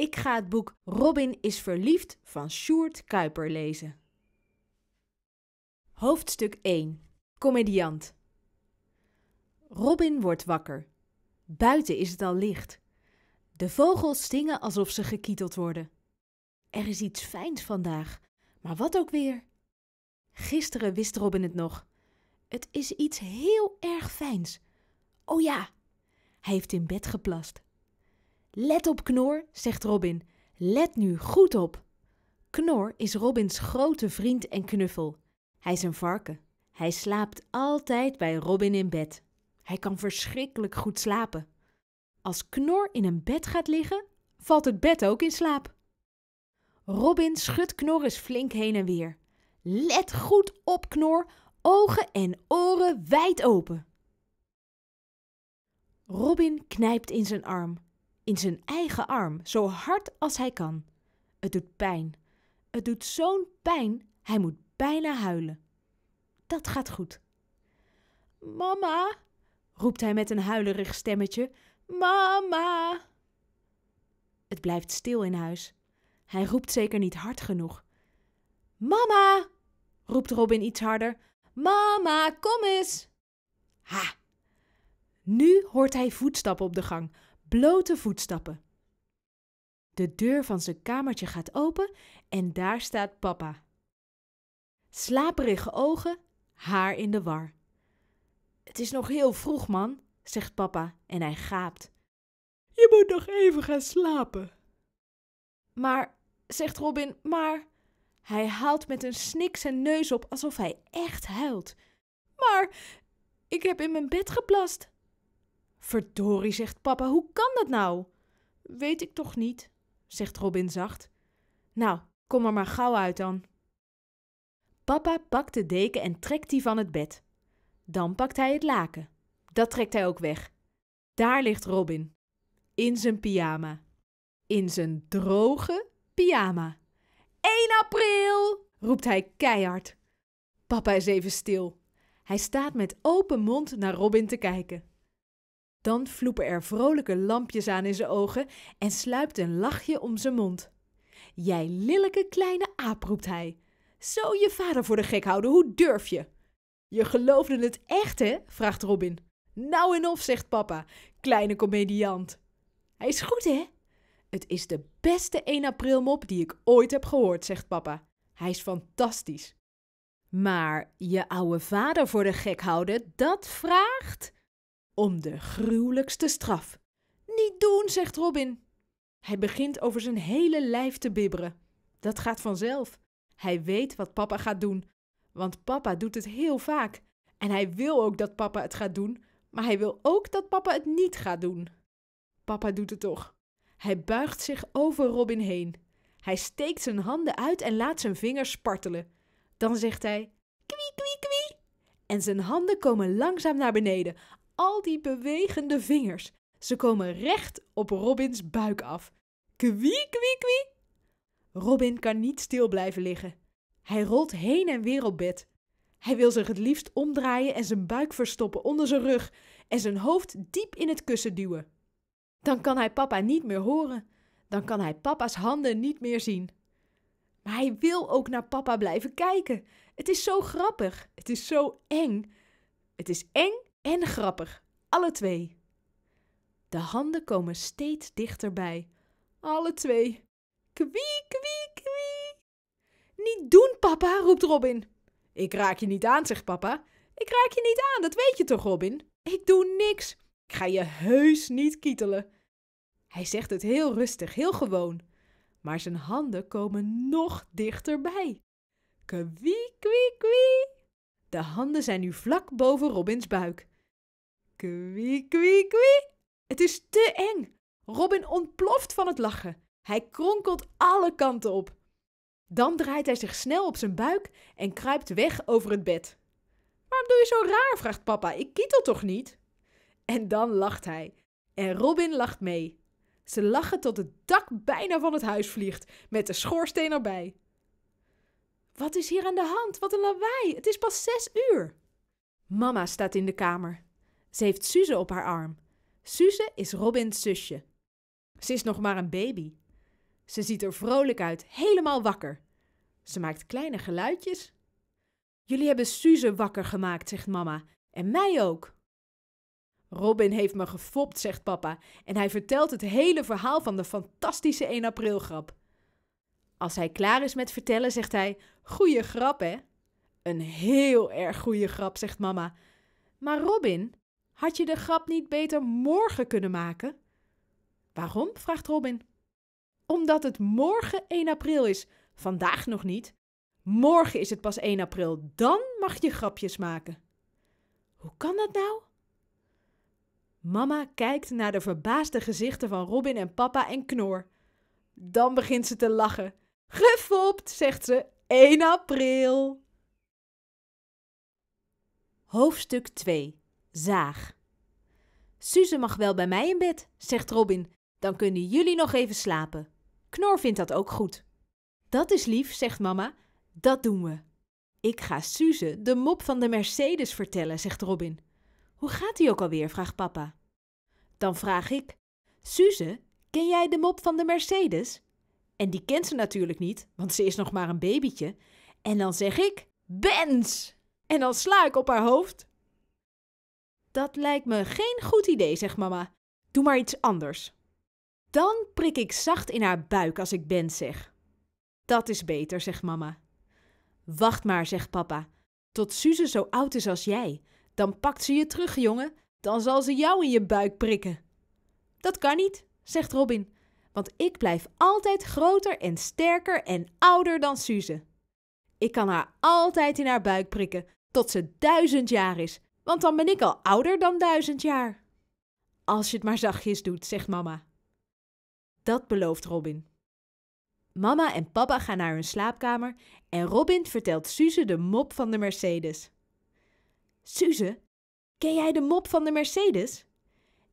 Ik ga het boek Robin is verliefd van Sjoerd Kuiper lezen. Hoofdstuk 1 Comediant Robin wordt wakker. Buiten is het al licht. De vogels zingen alsof ze gekieteld worden. Er is iets fijns vandaag, maar wat ook weer. Gisteren wist Robin het nog. Het is iets heel erg fijns. Oh ja, hij heeft in bed geplast. Let op, Knor, zegt Robin. Let nu goed op. Knor is Robins grote vriend en knuffel. Hij is een varken. Hij slaapt altijd bij Robin in bed. Hij kan verschrikkelijk goed slapen. Als Knor in een bed gaat liggen, valt het bed ook in slaap. Robin schudt Knor eens flink heen en weer. Let goed op, Knor, ogen en oren wijd open. Robin knijpt in zijn arm in zijn eigen arm, zo hard als hij kan. Het doet pijn. Het doet zo'n pijn, hij moet bijna huilen. Dat gaat goed. Mama, roept hij met een huilerig stemmetje. Mama! Het blijft stil in huis. Hij roept zeker niet hard genoeg. Mama! roept Robin iets harder. Mama, kom eens! Ha! Nu hoort hij voetstappen op de gang blote voetstappen. De deur van zijn kamertje gaat open en daar staat papa. Slaperige ogen, haar in de war. Het is nog heel vroeg, man, zegt papa en hij gaapt. Je moet nog even gaan slapen. Maar, zegt Robin, maar. Hij haalt met een snik zijn neus op alsof hij echt huilt. Maar ik heb in mijn bed geplast. Verdorie, zegt papa, hoe kan dat nou? Weet ik toch niet, zegt Robin zacht. Nou, kom er maar gauw uit dan. Papa pakt de deken en trekt die van het bed. Dan pakt hij het laken. Dat trekt hij ook weg. Daar ligt Robin. In zijn pyjama. In zijn droge pyjama. 1 april! roept hij keihard. Papa is even stil. Hij staat met open mond naar Robin te kijken. Dan vloepen er vrolijke lampjes aan in zijn ogen en sluipt een lachje om zijn mond. Jij lilleke kleine aap, roept hij. Zo je vader voor de gek houden, hoe durf je? Je geloofde het echt, hè? vraagt Robin. Nou en of, zegt papa, kleine comediant. Hij is goed, hè? Het is de beste 1 april mop die ik ooit heb gehoord, zegt papa. Hij is fantastisch. Maar je oude vader voor de gek houden, dat vraagt om de gruwelijkste straf. Niet doen, zegt Robin. Hij begint over zijn hele lijf te bibberen. Dat gaat vanzelf. Hij weet wat papa gaat doen, want papa doet het heel vaak. En hij wil ook dat papa het gaat doen, maar hij wil ook dat papa het niet gaat doen. Papa doet het toch. Hij buigt zich over Robin heen. Hij steekt zijn handen uit en laat zijn vingers spartelen. Dan zegt hij: kwie, kwie, kwie. En zijn handen komen langzaam naar beneden, al die bewegende vingers. Ze komen recht op Robins buik af. Kwie, kwie, kwie. Robin kan niet stil blijven liggen. Hij rolt heen en weer op bed. Hij wil zich het liefst omdraaien en zijn buik verstoppen onder zijn rug en zijn hoofd diep in het kussen duwen. Dan kan hij papa niet meer horen. Dan kan hij papa's handen niet meer zien. Maar hij wil ook naar papa blijven kijken. Het is zo grappig. Het is zo eng. Het is eng en grappig, alle twee. De handen komen steeds dichterbij, alle twee. Kwie, kwie, kwie. Niet doen, papa, roept Robin. Ik raak je niet aan, zegt papa. Ik raak je niet aan, dat weet je toch, Robin? Ik doe niks. Ik ga je heus niet kietelen. Hij zegt het heel rustig, heel gewoon. Maar zijn handen komen nog dichterbij. Kwie, kwie, kwie. De handen zijn nu vlak boven Robins buik. Kwee, kwee, kwee. Het is te eng. Robin ontploft van het lachen. Hij kronkelt alle kanten op. Dan draait hij zich snel op zijn buik en kruipt weg over het bed. Waarom doe je zo raar? vraagt papa. Ik kietel toch niet? En dan lacht hij. En Robin lacht mee. Ze lachen tot het dak bijna van het huis vliegt, met de schoorsteen erbij. Wat is hier aan de hand? Wat een lawaai! Het is pas zes uur. Mama staat in de kamer. Ze heeft Suze op haar arm. Suze is Robins zusje. Ze is nog maar een baby. Ze ziet er vrolijk uit, helemaal wakker. Ze maakt kleine geluidjes. Jullie hebben Suze wakker gemaakt, zegt mama. En mij ook. Robin heeft me gefopt, zegt papa. En hij vertelt het hele verhaal van de fantastische 1 april grap. Als hij klaar is met vertellen, zegt hij: Goeie grap, hè? Een heel erg goede grap, zegt mama. Maar Robin, had je de grap niet beter morgen kunnen maken? Waarom? vraagt Robin. Omdat het morgen 1 april is. Vandaag nog niet. Morgen is het pas 1 april. Dan mag je grapjes maken. Hoe kan dat nou? Mama kijkt naar de verbaasde gezichten van Robin en papa en Knor. Dan begint ze te lachen. Gefopt, zegt ze. 1 april. Hoofdstuk 2 zaag. Suze mag wel bij mij in bed, zegt Robin. Dan kunnen jullie nog even slapen. Knor vindt dat ook goed. Dat is lief, zegt mama. Dat doen we. Ik ga Suze de mop van de Mercedes vertellen, zegt Robin. Hoe gaat die ook alweer? vraagt papa. Dan vraag ik: Suze, ken jij de mop van de Mercedes? En die kent ze natuurlijk niet, want ze is nog maar een babytje. En dan zeg ik: Bens! En dan sla ik op haar hoofd. Dat lijkt me geen goed idee, zegt mama. Doe maar iets anders. Dan prik ik zacht in haar buik als ik Ben zeg. Dat is beter, zegt mama. Wacht maar, zegt papa, tot Suze zo oud is als jij. Dan pakt ze je terug, jongen. Dan zal ze jou in je buik prikken. Dat kan niet, zegt Robin, want ik blijf altijd groter en sterker en ouder dan Suze. Ik kan haar altijd in haar buik prikken, tot ze duizend jaar is want dan ben ik al ouder dan duizend jaar. Als je het maar zachtjes doet, zegt mama. Dat belooft Robin. Mama en papa gaan naar hun slaapkamer en Robin vertelt Suze de mop van de Mercedes. Suze, ken jij de mop van de Mercedes?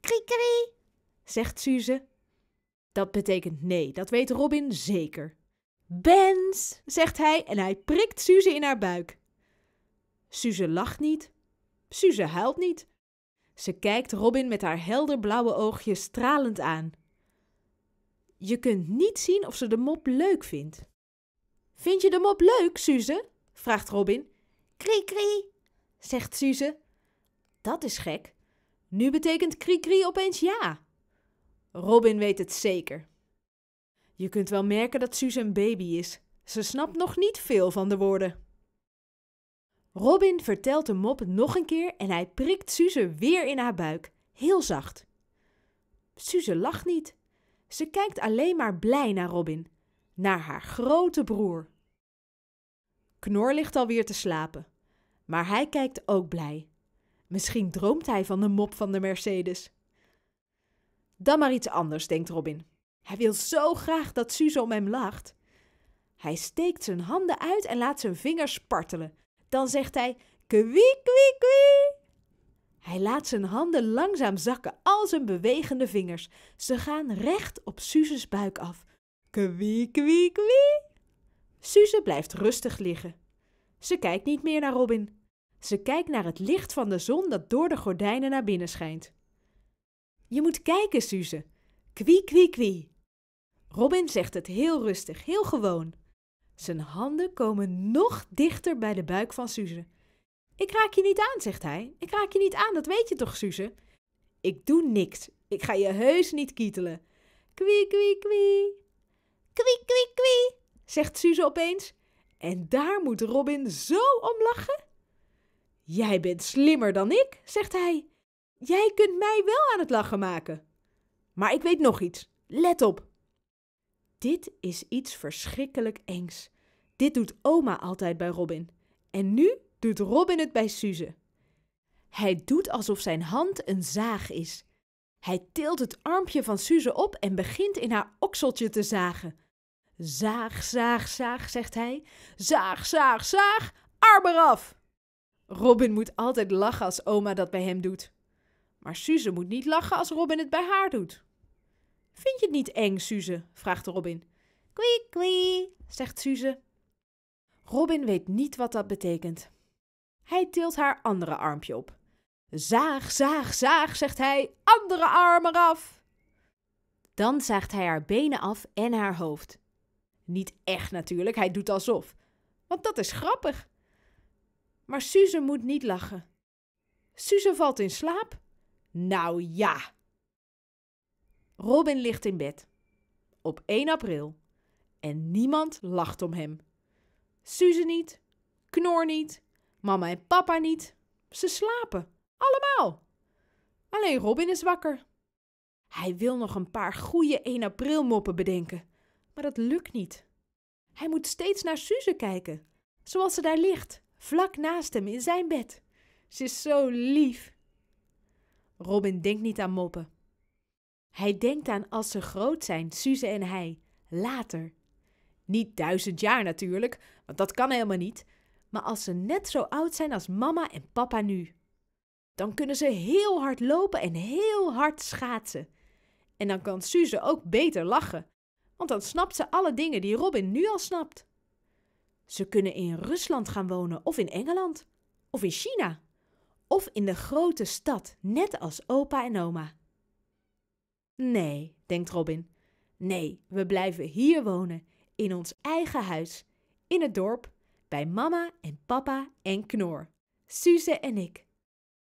Kriekrie, zegt Suze. Dat betekent nee, dat weet Robin zeker. Bens, zegt hij en hij prikt Suze in haar buik. Suze lacht niet, Suze huilt niet. Ze kijkt Robin met haar helderblauwe oogjes stralend aan. Je kunt niet zien of ze de mop leuk vindt. Vind je de mop leuk, Suze? vraagt Robin. Kri krie, zegt Suze. Dat is gek. Nu betekent krie krie opeens ja. Robin weet het zeker. Je kunt wel merken dat Suze een baby is. Ze snapt nog niet veel van de woorden. Robin vertelt de mop nog een keer en hij prikt Suze weer in haar buik, heel zacht. Suze lacht niet. Ze kijkt alleen maar blij naar Robin, naar haar grote broer. Knor ligt alweer te slapen, maar hij kijkt ook blij. Misschien droomt hij van de mop van de Mercedes. Dan maar iets anders, denkt Robin. Hij wil zo graag dat Suze om hem lacht. Hij steekt zijn handen uit en laat zijn vingers spartelen. Dan zegt hij: kwie, kwie, kwie. Hij laat zijn handen langzaam zakken, al zijn bewegende vingers. Ze gaan recht op Suze's buik af. Kwie, kwie, kwie. Suze blijft rustig liggen. Ze kijkt niet meer naar Robin. Ze kijkt naar het licht van de zon dat door de gordijnen naar binnen schijnt. Je moet kijken, Suze. Kwie, kwie, kwie. Robin zegt het heel rustig, heel gewoon. Zijn handen komen nog dichter bij de buik van Suze. Ik raak je niet aan, zegt hij. Ik raak je niet aan, dat weet je toch, Suze? Ik doe niks. Ik ga je heus niet kietelen. Kwie, kwie, kwie. Kwie, kwie, kwie, zegt Suze opeens. En daar moet Robin zo om lachen. Jij bent slimmer dan ik, zegt hij. Jij kunt mij wel aan het lachen maken. Maar ik weet nog iets. Let op. Dit is iets verschrikkelijk engs. Dit doet oma altijd bij Robin. En nu doet Robin het bij Suze. Hij doet alsof zijn hand een zaag is. Hij tilt het armpje van Suze op en begint in haar okseltje te zagen. Zaag, zaag, zaag, zegt hij. Zaag, zaag, zaag, arm eraf! Robin moet altijd lachen als oma dat bij hem doet. Maar Suze moet niet lachen als Robin het bij haar doet. Vind je het niet eng, Suze? vraagt Robin. Kwee, kwee, zegt Suze. Robin weet niet wat dat betekent. Hij tilt haar andere armpje op. Zaag, zaag, zaag, zegt hij. Andere arm eraf! Dan zaagt hij haar benen af en haar hoofd. Niet echt natuurlijk, hij doet alsof. Want dat is grappig. Maar Suze moet niet lachen. Suze valt in slaap. Nou ja, Robin ligt in bed. Op 1 april. En niemand lacht om hem. Suze niet, Knor niet, mama en papa niet. Ze slapen. Allemaal. Alleen Robin is wakker. Hij wil nog een paar goede 1 april moppen bedenken. Maar dat lukt niet. Hij moet steeds naar Suze kijken. Zoals ze daar ligt, vlak naast hem in zijn bed. Ze is zo lief. Robin denkt niet aan moppen. Hij denkt aan als ze groot zijn, Suze en hij, later. Niet duizend jaar natuurlijk, want dat kan helemaal niet, maar als ze net zo oud zijn als mama en papa nu. Dan kunnen ze heel hard lopen en heel hard schaatsen. En dan kan Suze ook beter lachen, want dan snapt ze alle dingen die Robin nu al snapt. Ze kunnen in Rusland gaan wonen of in Engeland of in China of in de grote stad, net als opa en oma. Nee, denkt Robin. Nee, we blijven hier wonen, in ons eigen huis, in het dorp, bij mama en papa en Knor, Suze en ik.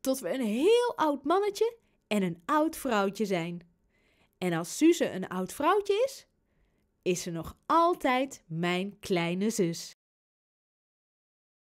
Tot we een heel oud mannetje en een oud vrouwtje zijn. En als Suze een oud vrouwtje is, is ze nog altijd mijn kleine zus.